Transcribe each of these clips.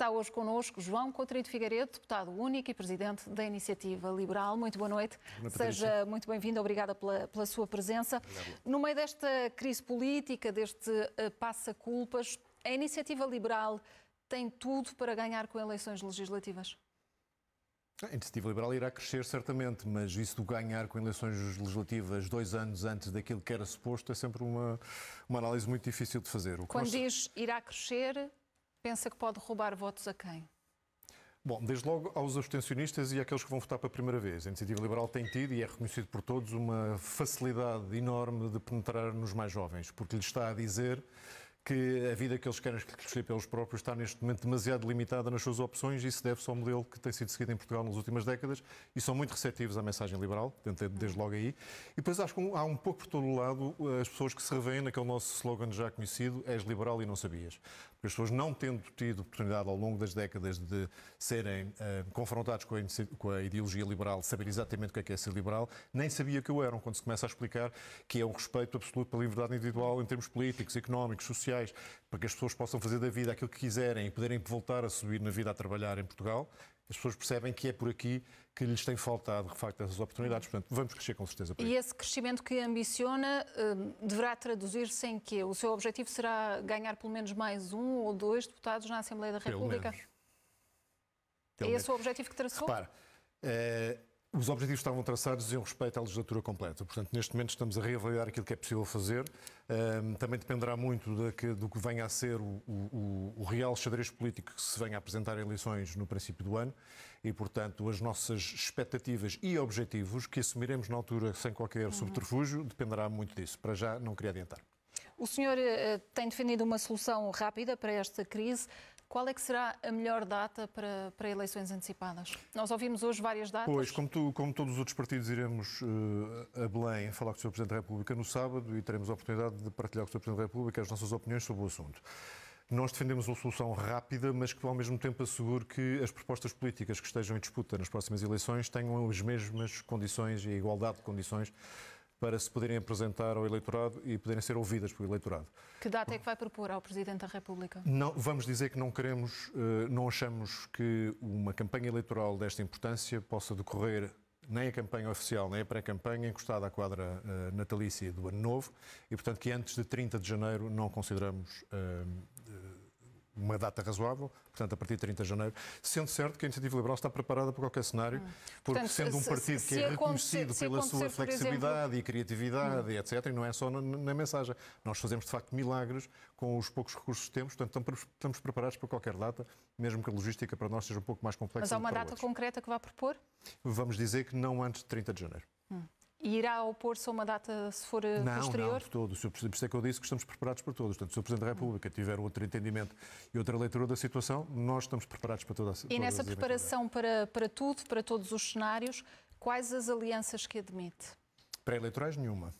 Está hoje connosco João Coutinho de Figueiredo, deputado único e presidente da Iniciativa Liberal. Muito boa noite. Boa Seja muito bem-vindo. Obrigada pela, pela, sua presença. No meio desta crise política, deste uh, passa-culpas, a Iniciativa Liberal tem tudo para ganhar com eleições legislativas? A iniciativa liberal irá crescer certamente, mas isso do ganhar com eleições legislativas dois anos antes daquilo que era suposto é sempre uma, uma análise muito difícil de fazer. O Quando diz irá crescer, pensa que pode roubar votos a quem? Bom, desde logo aos abstencionistas e àqueles que vão votar pela primeira vez. A Iniciativa Liberal tem tido, e é reconhecido por todos, uma facilidade enorme de penetrar nos mais jovens, porque lhe está a dizer que a vida que eles querem crescer pelos próprios está neste momento demasiado limitada nas suas opções e isso deve-se ao modelo que tem sido seguido em Portugal nas últimas décadas e são muito receptivos à mensagem liberal, desde logo aí. E depois acho que há um pouco por todo o lado eh, as pessoas que se revêem naquele nosso slogan já conhecido, és liberal e não sabias. Porque as pessoas não tendo tido oportunidade ao longo das décadas de serem uh, confrontados com a, com a, ideologia liberal, saber exatamente o que é, que é ser liberal, nem sabia que o eram, quando se começa a explicar que é um respeito absoluto pela liberdade individual em termos políticos, económicos, sociais, sociais, para que as pessoas possam fazer da vida aquilo que quiserem e poderem voltar a subir na vida a trabalhar em Portugal, as pessoas percebem que é por aqui que lhes tem faltado, de facto, essas oportunidades. Portanto, vamos crescer com certeza. e esse crescimento que ambiciona hum, deverá traduzir-se em quê? O seu objetivo será ganhar pelo menos mais um ou dois deputados na Assembleia da República? Pelo menos. Pelo é esse menos. o objetivo que traçou? Repara, eh, os objetivos estavam traçados em respeito à legislatura completa. Portanto, neste momento estamos a reavaliar aquilo que é possível fazer. também dependerá muito do que venha a ser o, o, o real xadrez político que se venha a apresentar em eleições no princípio do ano. E, portanto, as nossas expectativas e objetivos que assumiremos na altura sem qualquer uhum. subterfúgio dependerá muito disso. Para já, não queria adiantar. O senhor eh, tem defendido uma solução rápida para esta crise. Qual é que será a melhor data para, para eleições antecipadas? Nós ouvimos hoje várias datas. Pois, como, tu, como todos os outros partidos, iremos uh, a Belém falar com o Sr. Presidente da República no sábado e teremos a oportunidade de partilhar com o Sr. Presidente da República as nossas opiniões sobre o assunto. Nós defendemos uma solução rápida, mas que ao mesmo tempo assegure que as propostas políticas que estejam em disputa nas próximas eleições tenham as mesmas condições e a igualdade de condições para se poderem apresentar ao eleitorado e poderem ser ouvidas pelo eleitorado. Que data é que vai propor ao Presidente da República? Não, vamos dizer que não queremos, eh, não achamos que uma campanha eleitoral desta importância possa decorrer nem a campanha oficial, nem a pré-campanha, encostada à quadra eh, natalícia do Ano Novo, e portanto que antes de 30 de janeiro não consideramos eh, uma data razoável, portanto, a partir de 30 de janeiro, sendo certo que a Iniciativa Liberal está preparada para qualquer cenário, hum. porque portanto, sendo um partido se, que é reconhecido pela sua flexibilidade exemplo... e criatividade, hum. e etc., e não é só na, na, mensagem. Nós fazemos, de facto, milagres com os poucos recursos que temos, portanto, estamos, estamos preparados para qualquer data, mesmo que a logística para nós seja um pouco mais complexa. Mas há uma data outros. concreta que vá propor? Vamos dizer que não antes de 30 de janeiro. Hum. E irá opor-se a uma data, se for eh, não, posterior? Não, não de todo. Por isso é que eu disse que estamos preparados para todos. Portanto, se o Presidente da República tiver outro entendimento e outra leitura da situação, nós estamos preparados para toda a situação. E nessa preparação para, para tudo, para todos os cenários, quais as alianças que admite? Pré-eleitorais, nenhuma.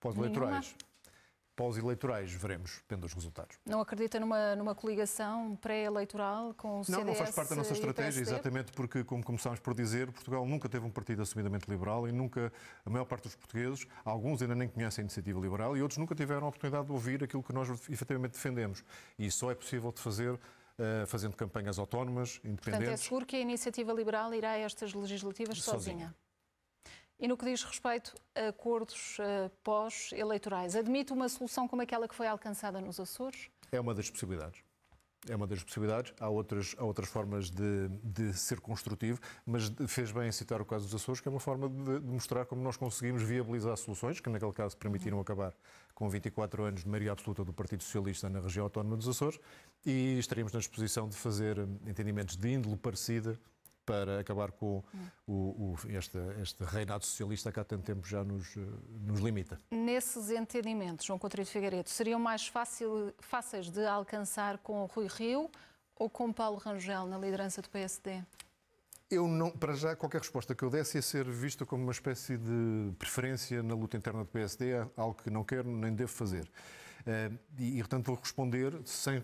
Pós-eleitorais, pós-eleitorais, veremos, depende dos resultados. Não acredita numa, numa coligação pré-eleitoral com o CDS Não, não faz parte da nossa estratégia, exatamente porque, como começámos por dizer, Portugal nunca teve um partido assumidamente liberal e nunca, a maior parte dos portugueses, alguns ainda nem conhecem a iniciativa liberal e outros nunca tiveram a oportunidade de ouvir aquilo que nós efetivamente defendemos. E só é possível de fazer eh, fazendo campanhas autónomas, independentes. Portanto, é seguro que a iniciativa liberal irá a estas legislativas sozinha. sozinha. E no que diz respeito a acordos eh, pós-eleitorais, admite uma solução como aquela que foi alcançada nos Açores? É uma das possibilidades. É uma das possibilidades. Há outras, há outras formas de, de, ser construtivo, mas fez bem citar o caso dos Açores, que é uma forma de, de, mostrar como nós conseguimos viabilizar soluções, que naquele caso permitiram acabar com 24 anos de maioria absoluta do Partido Socialista na região autónoma dos Açores, e estaríamos na disposição de fazer hum, entendimentos de índole parecida para acabar com hum. o, o, este, este, reinado socialista que há tanto tempo já nos, eh, nos limita. Nesses entendimentos, João Coutinho de Figueiredo, seriam mais fácil, fáceis de alcançar com o Rui Rio ou com Paulo Rangel na liderança do PSD? Eu não, para já, qualquer resposta que eu desse ia ser vista como uma espécie de preferência na luta interna do PSD, algo que não quero nem devo fazer. Eh, e, e portanto, vou responder, sem,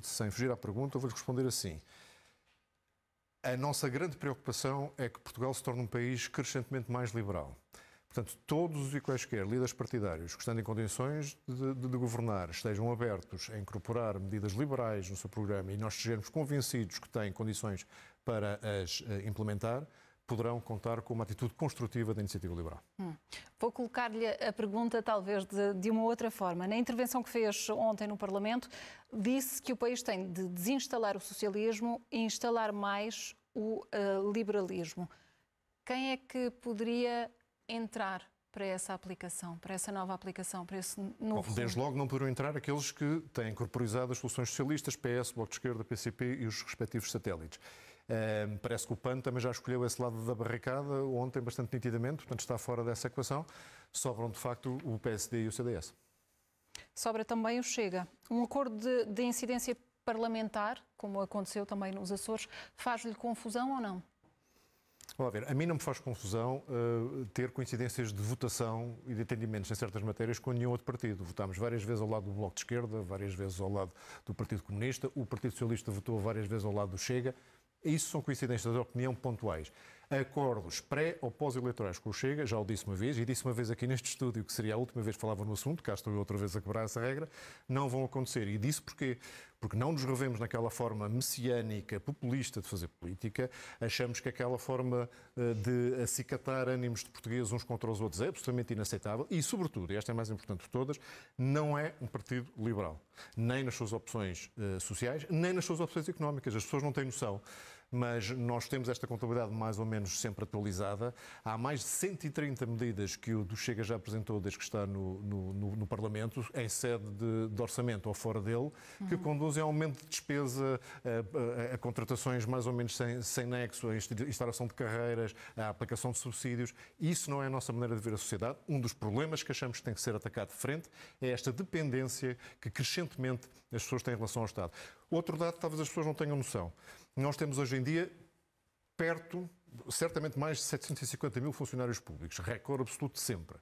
sem fugir à pergunta, vou responder assim. A nossa grande preocupação é que Portugal se torne um país crescentemente mais liberal. Portanto, todos e quaisquer líderes partidários que estando em condições de, de, de, governar estejam abertos a incorporar medidas liberais no seu programa e nós estejamos convencidos que têm condições para as eh, implementar, poderão contar com uma atitude construtiva da iniciativa liberal. Hum. Vou colocar-lhe a pergunta, talvez, de, de, uma outra forma. Na intervenção que fez ontem no Parlamento, disse que o país tem de desinstalar o socialismo e instalar mais o uh, liberalismo. Quem é que poderia entrar para essa aplicação, para essa nova aplicação, para esse novo. Bom, desde logo não poderão entrar aqueles que têm corporizado as soluções socialistas, PS, Bloco de Esquerda, PCP e os respectivos satélites parece que o PAN também já escolheu esse lado da barricada ontem bastante nitidamente, portanto está fora dessa equação. Sobram de facto o PSD e o CDS. Sobra também o Chega. Um acordo de, de incidência parlamentar, como aconteceu também nos Açores, faz-lhe confusão ou não? Vamos ver, a mim não me faz confusão uh, ter coincidências de votação e de entendimentos em certas matérias com nenhum outro partido. Votámos várias vezes ao lado do Bloco de Esquerda, várias vezes ao lado do Partido Comunista, o Partido Socialista votou várias vezes ao lado do Chega. Isso são coincidências de opinião pontuais. Acordos pré ou pós-eleitorais com o Chega, já o disse uma vez, e disse uma vez aqui neste estúdio que seria a última vez que falava no assunto, cá estou eu outra vez a quebrar essa regra, não vão acontecer. E disse porquê? Porque não nos revemos naquela forma messiânica, populista de fazer política, achamos que aquela forma eh, de acicatar ânimos de portugueses uns contra os outros é absolutamente inaceitável e, sobretudo, e esta é a mais importante de todas, não é um partido liberal, nem nas suas opções eh, sociais, nem nas suas opções económicas. As pessoas não têm noção mas nós temos esta contabilidade mais ou menos sempre atualizada. Há mais de 130 medidas que o do Chega já apresentou desde que está no, no, no, no Parlamento, em sede de, de, orçamento ou fora dele, que uhum. conduzem a aumento de despesa, a, a, a, contratações mais ou menos sem, sem nexo, a instalação de carreiras, a aplicação de subsídios. Isso não é a nossa maneira de ver a sociedade. Um dos problemas que achamos que tem que ser atacado de frente é esta dependência que crescentemente as pessoas têm em relação ao Estado. Outro dado, talvez as pessoas não tenham noção nós temos hoje em dia perto certamente mais de 750 mil funcionários públicos, recorde absoluto sempre.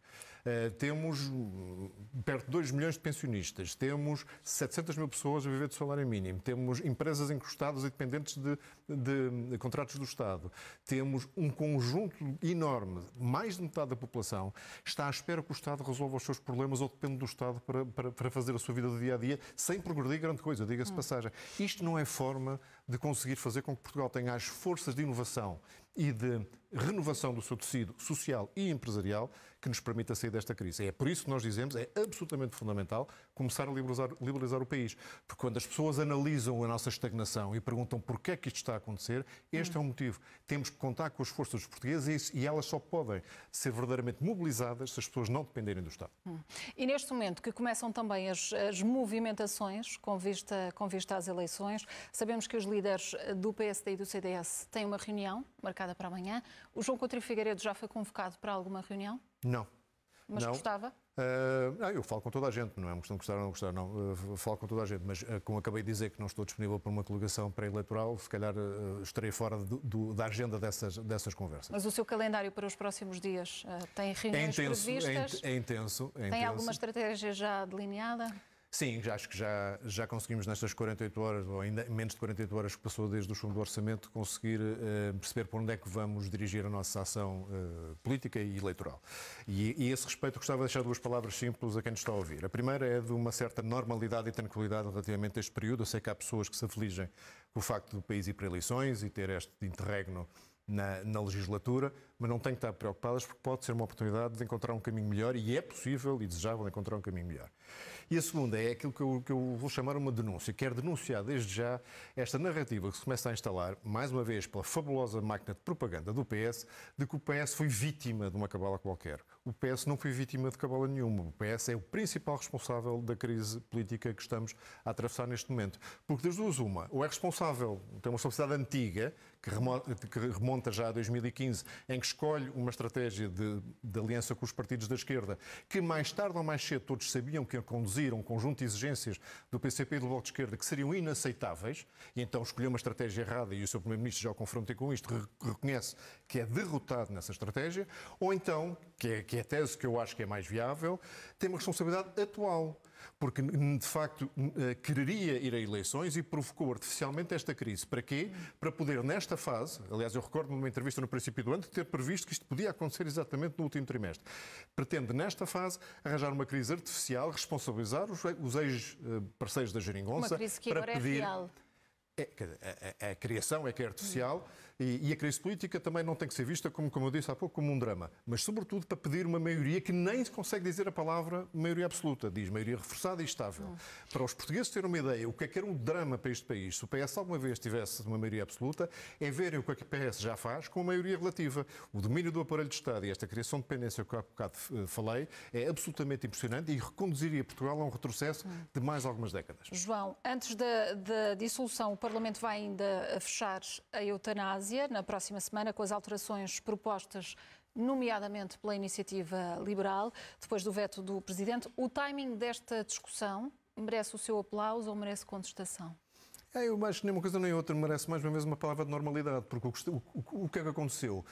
Uh, temos eh, perto de 2 milhões de pensionistas, temos 700 mil pessoas a viver de salário mínimo, temos empresas encostadas e dependentes de, de, de contratos do Estado, temos um conjunto enorme, mais de metade da população está à espera que o Estado resolva os seus problemas ou depende do Estado para, para, para fazer a sua vida do dia a dia, sem progredir grande coisa, diga-se hum. passagem. Isto não é forma de conseguir fazer com que Portugal tenha as forças de inovação e de renovação do seu tecido social e empresarial que nos permita sair desta crise. É por isso que nós dizemos, é absolutamente fundamental começar a liberalizar, liberalizar o país. Porque quando as pessoas analisam a nossa estagnação e perguntam porquê é que isto está a acontecer, este hum. é o motivo. Temos que contar com as forças dos portugueses e, elas só podem ser verdadeiramente mobilizadas se as pessoas não dependerem do Estado. Hum. E neste momento que começam também as, as movimentações com vista, com vista às eleições, sabemos que os líderes do PSD e do CDS têm uma reunião marcada para amanhã. O João Coutinho Figueiredo já foi convocado para alguma reunião? Não. Mas não. gostava? Uh, não, eu falo com toda a gente, não é uma questão de gostar ou não gostar, não. Uh, falo com toda a gente, mas uh, como acabei de dizer que não estou disponível para uma coligação pré-eleitoral, se calhar estarei fora do, do, da agenda dessas, dessas conversas. Mas o seu calendário para os próximos dias tem é reuniões é, é intenso, previstas? É, é intenso. tem alguma estratégia já delineada? Sim, acho que já, já conseguimos nestas 48 horas, ou ainda menos de 48 horas que passou desde o fundo do orçamento, conseguir eh, perceber por onde é que vamos dirigir a nossa ação eh, política e eleitoral. E, e a esse respeito gostava de deixar duas palavras simples a quem nos está a ouvir. A primeira é de uma certa normalidade e tranquilidade relativamente a este período. Eu sei que há pessoas que se afligem com o facto do país ir para eleições e ter este interregno na, na, legislatura, mas não tem que estar preocupadas porque pode ser uma oportunidade de encontrar um caminho melhor e é possível e desejável encontrar um caminho melhor. E a segunda é aquilo que eu, que eu vou chamar uma denúncia. Quero denunciar desde já esta narrativa que se começa a instalar, mais uma vez, pela fabulosa máquina de propaganda do PS, de que o PS foi vítima de uma cabala qualquer o PS não foi vítima de cabala nenhuma. O PS é o principal responsável da crise política que estamos a atravessar neste momento. Porque das duas, uma, ou é responsável, tem uma sociedade antiga, que remonta já a 2015, em que escolhe uma estratégia de, de aliança com os partidos da esquerda, que mais tarde ou mais cedo todos sabiam que conduziram um conjunto de exigências do PCP e do Bloco de Esquerda que seriam inaceitáveis, e então escolheu uma estratégia errada e o seu Primeiro-Ministro já o confronta com isto, reconhece que é derrotado nessa estratégia, ou então, que é, que é que é a tese que eu acho que é mais viável, tem uma responsabilidade atual. Porque, de facto, eh, quereria ir a eleições e provocou artificialmente esta crise. Para quê? Para poder, nesta fase, aliás, eu recordo numa entrevista no princípio do ano, ter previsto que isto podia acontecer exatamente no último trimestre. Pretende, nesta fase, arranjar uma crise artificial, responsabilizar os, os ex-parceiros eh, da geringonça. Uma crise que para agora é pedir... é real. É, a, a, é, é, a, criação é que é artificial, e, e, a crise política também não tem que ser vista, como, como eu disse há pouco, como um drama, mas sobretudo para pedir uma maioria que nem consegue dizer a palavra maioria absoluta, diz maioria reforçada e estável. Para os portugueses terem uma ideia, o que é que era um drama para este país, se o PS alguma vez tivesse uma maioria absoluta, é verem o que é que o PS já faz com a maioria relativa. O domínio do aparelho de Estado e esta criação de dependência que há bocado eh, falei é absolutamente impressionante e reconduziria Portugal a um retrocesso de mais algumas décadas. João, antes da, da dissolução, o Parlamento vai ainda fechar a eutanásia Ásia, na próxima semana, com as alterações propostas nomeadamente pela iniciativa liberal, depois do veto do presidente. O timing desta discussão merece o seu aplauso ou merece contestação? É, eu acho que nem uma coisa nem outra merece mais uma vez uma palavra de normalidade, porque o, o, o que é que aconteceu?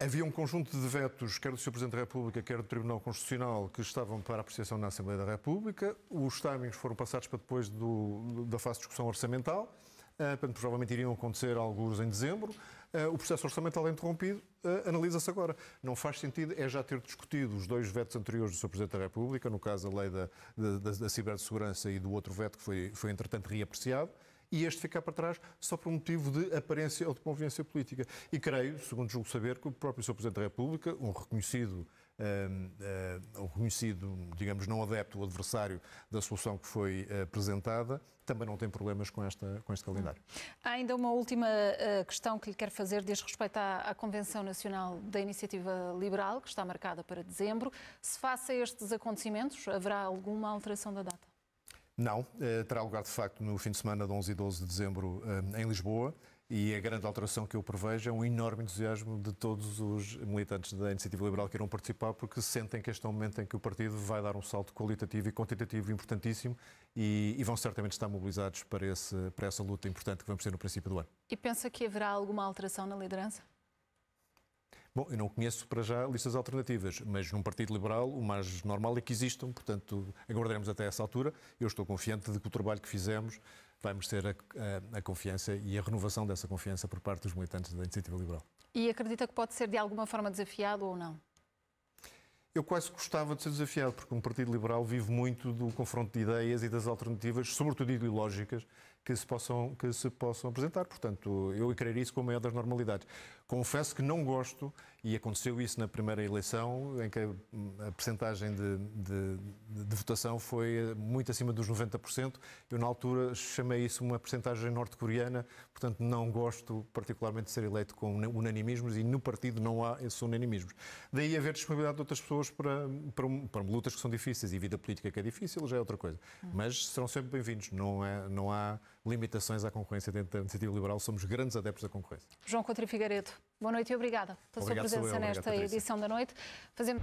Havia um conjunto de vetos, quer do Sr. Presidente da República, quer do Tribunal Constitucional, que estavam para apreciação na Assembleia da República. Os timings foram passados para depois do, da fase de discussão orçamental. Eh, portanto, provavelmente iriam acontecer alguns em dezembro. Eh, o processo orçamental é interrompido, eh, analisa-se agora. Não faz sentido é já ter discutido os dois vetos anteriores do Sr. Presidente da República, no caso a lei da, da, da cibersegurança e do outro veto que foi, foi entretanto, reapreciado e este ficar para trás só por um motivo de aparência ou de conveniência política. E creio, segundo julgo saber, que o próprio Sr. Presidente da República, um reconhecido Ehm, eh, o conhecido, digamos, não adepto o adversário da solução que foi eh, apresentada, também não tem problemas com, esta, com este calendário. Hum. Há ainda uma última eh, questão que lhe quero fazer, diz respeito à, à Convenção Nacional da Iniciativa Liberal, que está marcada para dezembro. Se faça estes acontecimentos, haverá alguma alteração da data? Não, terá lugar de facto no fim de semana de 11 e 12 de dezembro em Lisboa. E a grande alteração que eu prevejo é um enorme entusiasmo de todos os militantes da Iniciativa Liberal que irão participar, porque sentem que este é um momento em que o partido vai dar um salto qualitativo e quantitativo importantíssimo e, e vão certamente estar mobilizados para, esse, para essa luta importante que vamos ter no princípio do ano. E pensa que haverá alguma alteração na liderança? Bom, eu não conheço para já listas alternativas, mas num Partido Liberal o mais normal é que existam, portanto aguardaremos até essa altura. Eu estou confiante de que o trabalho que fizemos vamos ter a, a, a, confiança e a renovação dessa confiança por parte dos militantes da Iniciativa Liberal. E acredita que pode ser de alguma forma desafiado ou não? Eu quase gostava de ser desafiado, porque um Partido Liberal vive muito do confronto de ideias e das alternativas, sobretudo ideológicas, que se possam, que se possam apresentar. Portanto, eu encarei isso como a maior das normalidades. Confesso que não gosto, e aconteceu isso na primeira eleição, em que a, percentagem de, de, de, votação foi muito acima dos 90%. Eu, na altura, chamei isso uma percentagem norte-coreana, portanto, não gosto particularmente de ser eleito com unanimismos e no partido não há esses unanimismos. Daí haver disponibilidade de outras pessoas para, para, para lutas que são difíceis e vida política que é difícil já é outra coisa. Mas serão sempre bem-vindos, não, é, não há limitações à concorrência dentro da iniciativa liberal. Somos grandes adeptos da concorrência. João Coutinho Figueiredo, boa noite e obrigada pela Obrigado, sua presença eu, nesta edição da noite. Fazemos...